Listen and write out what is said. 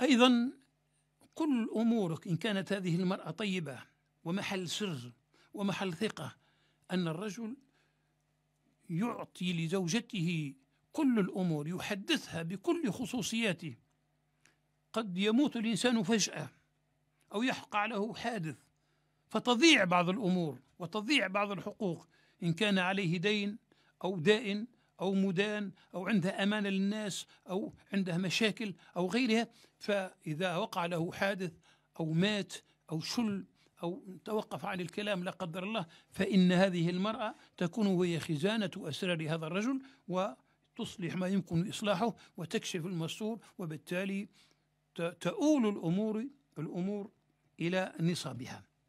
أيضا كل أمورك إن كانت هذه المرأة طيبة ومحل سر ومحل ثقة أن الرجل يعطي لزوجته كل الأمور يحدثها بكل خصوصياته قد يموت الإنسان فجأة أو يحقى له حادث فتضيع بعض الأمور وتضيع بعض الحقوق إن كان عليه دين أو دائن أو مدان أو عندها أمانة للناس أو عندها مشاكل أو غيرها فإذا وقع له حادث أو مات أو شل أو توقف عن الكلام لا قدر الله فإن هذه المرأة تكون هي خزانة أسرار هذا الرجل وتصلح ما يمكن إصلاحه وتكشف المستور وبالتالي تؤول الأمور الأمور إلى نصابها